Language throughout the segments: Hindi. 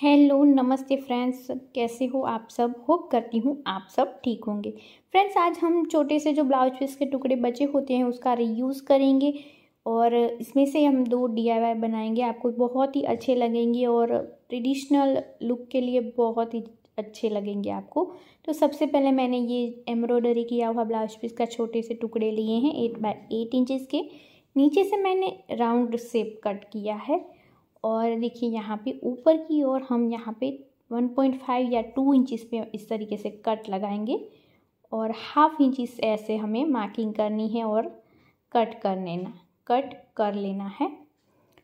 हेलो नमस्ते फ्रेंड्स कैसे हो आप सब होप करती हूँ आप सब ठीक होंगे फ्रेंड्स आज हम छोटे से जो ब्लाउज पीस के टुकड़े बचे होते हैं उसका रीयूज़ करेंगे और इसमें से हम दो डीआईवाई बनाएंगे आपको बहुत ही अच्छे लगेंगे और ट्रेडिशनल लुक के लिए बहुत ही अच्छे लगेंगे आपको तो सबसे पहले मैंने ये एम्ब्रॉयडरी किया हुआ ब्लाउज पीस का छोटे से टुकड़े लिए हैं एट बाई एट इंचज़ के नीचे से मैंने राउंड शेप कट किया है और देखिए यहाँ पे ऊपर की ओर हम यहाँ पे 1.5 या 2 इंचिस पे इस तरीके से कट लगाएंगे और हाफ इंचेस ऐसे हमें मार्किंग करनी है और कट कर लेना कट कर लेना है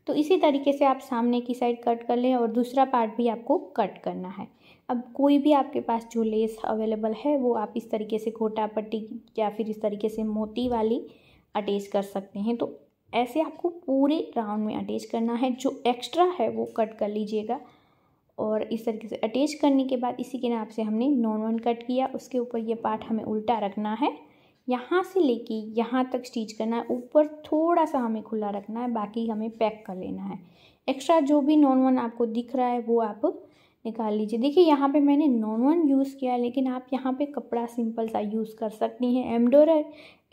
तो इसी तरीके से आप सामने की साइड कट कर लें और दूसरा पार्ट भी आपको कट करना है अब कोई भी आपके पास जो लेस अवेलेबल है वो आप इस तरीके से घोटा पट्टी या फिर इस तरीके से मोती वाली अटैच कर सकते हैं तो ऐसे आपको पूरे राउंड में अटैच करना है जो एक्स्ट्रा है वो कट कर लीजिएगा और इस तरीके से अटैच करने के बाद इसी के नाप से हमने नॉन वन कट किया उसके ऊपर ये पार्ट हमें उल्टा रखना है यहाँ से लेके यहाँ तक स्टिच करना है ऊपर थोड़ा सा हमें खुला रखना है बाकी हमें पैक कर लेना है एक्स्ट्रा जो भी नॉन वन आपको दिख रहा है वो आप निकाल लीजिए देखिए यहाँ पे मैंने नॉन वन यूज़ किया लेकिन आप यहाँ पे कपड़ा सिंपल सा यूज़ कर सकती हैं एम्ब्रोर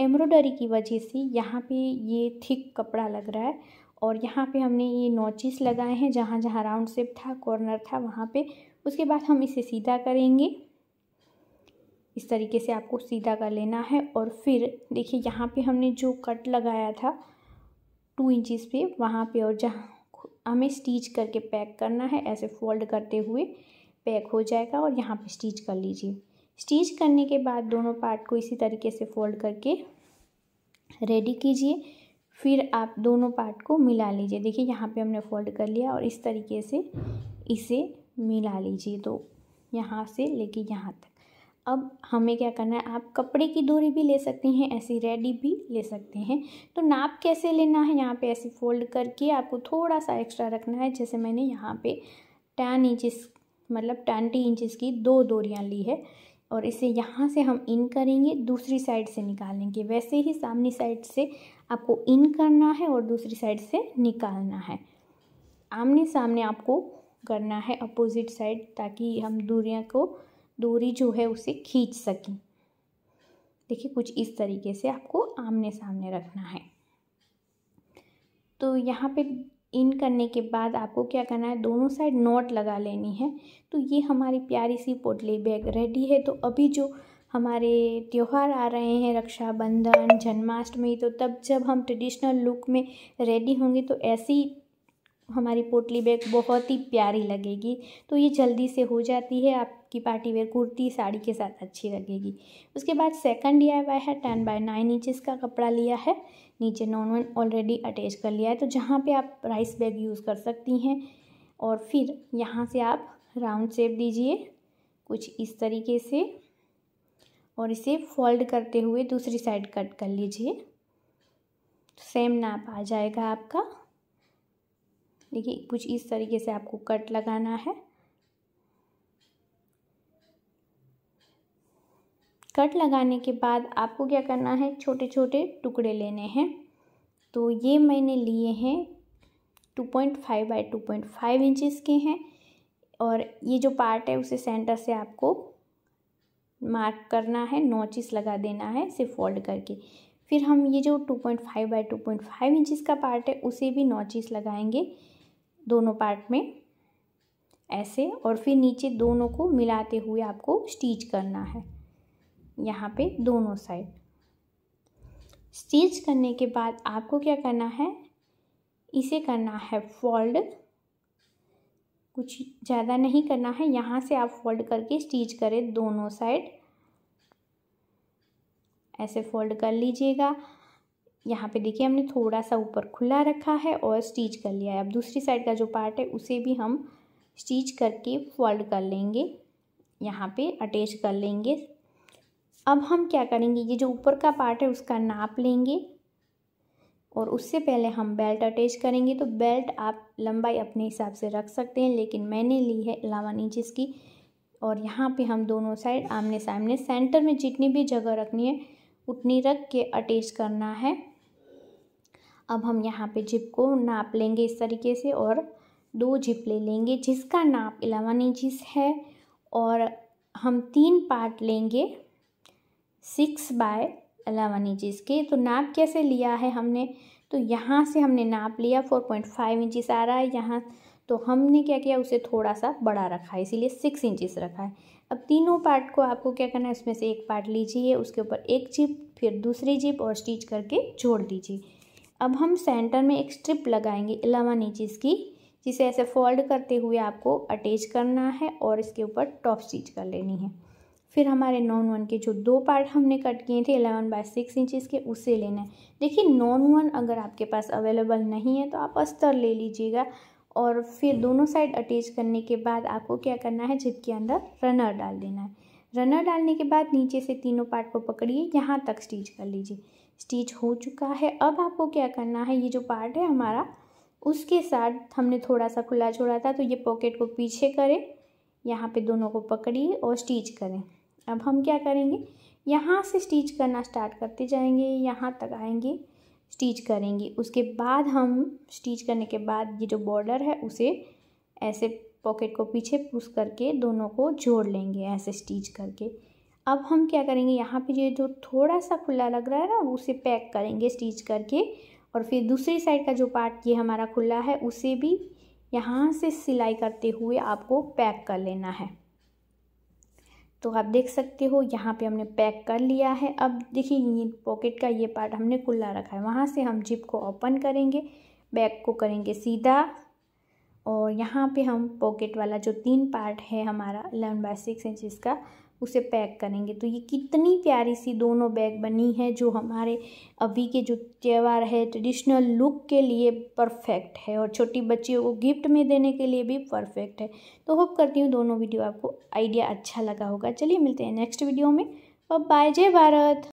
एम्ब्रॉयडरी की वजह से यहाँ पे ये थिक कपड़ा लग रहा है और यहाँ पे हमने ये नोचिस लगाए हैं जहाँ जहाँ राउंड शेप था कॉर्नर था वहाँ पे उसके बाद हम इसे सीधा करेंगे इस तरीके से आपको सीधा कर लेना है और फिर देखिए यहाँ पर हमने जो कट लगाया था टू इंचज़ पर वहाँ पर और जहाँ हमें स्टिच करके पैक करना है ऐसे फोल्ड करते हुए पैक हो जाएगा और यहाँ पे स्टिच कर लीजिए स्टिच करने के बाद दोनों पार्ट को इसी तरीके से फोल्ड करके रेडी कीजिए फिर आप दोनों पार्ट को मिला लीजिए देखिए यहाँ पे हमने फोल्ड कर लिया और इस तरीके से इसे मिला लीजिए तो यहाँ से लेके यहाँ तक अब हमें क्या करना है आप कपड़े की दूरी भी ले सकते हैं ऐसी रेडी भी ले सकते हैं तो नाप कैसे लेना है यहाँ पे ऐसे फोल्ड करके आपको थोड़ा सा एक्स्ट्रा रखना है जैसे मैंने यहाँ पे टेन इंचज़ मतलब ट्वेंटी इंचिस की दो दूरियाँ ली है और इसे यहाँ से हम इन करेंगे दूसरी साइड से निकालेंगे वैसे ही सामने साइड से आपको इन करना है और दूसरी साइड से निकालना है आमने सामने आपको करना है अपोजिट साइड ताकि हम दूरियाँ को दूरी जो है उसे खींच सकें देखिए कुछ इस तरीके से आपको आमने सामने रखना है तो यहाँ पे इन करने के बाद आपको क्या करना है दोनों साइड नोट लगा लेनी है तो ये हमारी प्यारी सी पोटली बैग रेडी है तो अभी जो हमारे त्यौहार आ रहे हैं रक्षाबंधन जन्माष्टमी तो तब जब हम ट्रेडिशनल लुक में रेडी होंगे तो ऐसी हमारी पोटली बैग बहुत ही प्यारी लगेगी तो ये जल्दी से हो जाती है आपकी पार्टी वेयर कुर्ती साड़ी के साथ अच्छी लगेगी उसके बाद सेकंड डी है टेन बाय नाइन इंचज़ का कपड़ा लिया है नीचे नॉन वन ऑलरेडी अटैच कर लिया है तो जहाँ पे आप राइस बैग यूज़ कर सकती हैं और फिर यहाँ से आप राउंड शेप दीजिए कुछ इस तरीके से और इसे फोल्ड करते हुए दूसरी साइड कट कर लीजिए सेम नाप आ जाएगा आपका देखिए कुछ इस तरीके से आपको कट लगाना है कट लगाने के बाद आपको क्या करना है छोटे छोटे टुकड़े लेने हैं तो ये मैंने लिए हैं two point five by two point five inches के हैं और ये जो पार्ट है उसे सेंटर से आपको मार्क करना है नोचिस लगा देना है इसे फोल्ड करके फिर हम ये जो two point five by two point five inches का पार्ट है उसे भी नोचिस लगाएंगे दोनों पार्ट में ऐसे और फिर नीचे दोनों को मिलाते हुए आपको स्टिच करना है यहाँ पे दोनों साइड स्टिच करने के बाद आपको क्या करना है इसे करना है फोल्ड कुछ ज़्यादा नहीं करना है यहाँ से आप फोल्ड करके स्टिच करें दोनों साइड ऐसे फोल्ड कर लीजिएगा यहाँ पे देखिए हमने थोड़ा सा ऊपर खुला रखा है और स्टिच कर लिया है अब दूसरी साइड का जो पार्ट है उसे भी हम स्टिच करके फोल्ड कर लेंगे यहाँ पे अटैच कर लेंगे अब हम क्या करेंगे ये जो ऊपर का पार्ट है उसका नाप लेंगे और उससे पहले हम बेल्ट अटैच करेंगे तो बेल्ट आप लंबाई अपने हिसाब से रख सकते हैं लेकिन मैंने ली है इलेवन इंचज़ की और यहाँ पे हम दोनों साइड आमने सामने सेंटर में जितनी भी जगह रखनी है उतनी रख के अटैच करना है अब हम यहाँ पे जिप को नाप लेंगे इस तरीके से और दो जिप ले लेंगे जिसका नाप इलेवन इंचिस है और हम तीन पार्ट लेंगे सिक्स बाय अलेवन इंचिस के तो नाप कैसे लिया है हमने तो यहाँ से हमने नाप लिया फोर पॉइंट फाइव इंचिस आ रहा है यहाँ तो हमने क्या किया उसे थोड़ा सा बड़ा रखा है इसीलिए सिक्स इंचिस रखा है अब तीनों पार्ट को आपको क्या करना है उसमें से एक पार्ट लीजिए उसके ऊपर एक जिप फिर दूसरी जिप और स्टिच करके जोड़ दीजिए अब हम सेंटर में एक स्ट्रिप लगाएंगे इलावा इंचिस की जिसे ऐसे फोल्ड करते हुए आपको अटैच करना है और इसके ऊपर टॉप स्टिच कर लेनी है फिर हमारे नॉन वन के जो दो पार्ट हमने कट किए थे एलेवन बाय सिक्स इंचज़ के उसे लेना है देखिए नॉन वन अगर आपके पास अवेलेबल नहीं है तो आप अस्तर ले लीजिएगा और फिर दोनों साइड अटैच करने के बाद आपको क्या करना है जिप के अंदर रनर डाल देना है रनर डालने के बाद नीचे से तीनों पार्ट को पकड़िए यहाँ तक स्टिच कर लीजिए स्टिच हो चुका है अब आपको क्या करना है ये जो पार्ट है हमारा उसके साथ हमने थोड़ा सा खुला छोड़ा था तो ये पॉकेट को पीछे करें यहाँ पे दोनों को पकड़िए और स्टिच करें अब हम क्या करेंगे यहाँ से स्टिच करना स्टार्ट करते जाएंगे यहाँ तक आएंगे स्टिच करेंगे उसके बाद हम स्टिच करने के बाद ये जो बॉर्डर है उसे ऐसे पॉकेट को पीछे पुश करके दोनों को जोड़ लेंगे ऐसे स्टिच करके अब हम क्या करेंगे यहाँ पे ये जो थोड़ा सा खुला लग रहा है ना उसे पैक करेंगे स्टिच करके और फिर दूसरी साइड का जो पार्ट ये हमारा खुला है उसे भी यहाँ से सिलाई करते हुए आपको पैक कर लेना है तो आप देख सकते हो यहाँ पे हमने पैक कर लिया है अब देखिए पॉकेट का ये पार्ट हमने खुला रखा है वहाँ से हम जिप को ओपन करेंगे बैक को करेंगे सीधा और यहाँ पे हम पॉकेट वाला जो तीन पार्ट है हमारा एलेवन बाई सिक्स इंचज़ का उसे पैक करेंगे तो ये कितनी प्यारी सी दोनों बैग बनी है जो हमारे अभी के जो त्यौहार है ट्रेडिशनल लुक के लिए परफेक्ट है और छोटी बच्चियों को गिफ्ट में देने के लिए भी परफेक्ट है तो होप करती हूँ दोनों वीडियो आपको आइडिया अच्छा लगा होगा चलिए मिलते हैं नेक्स्ट वीडियो में बाय जय भारत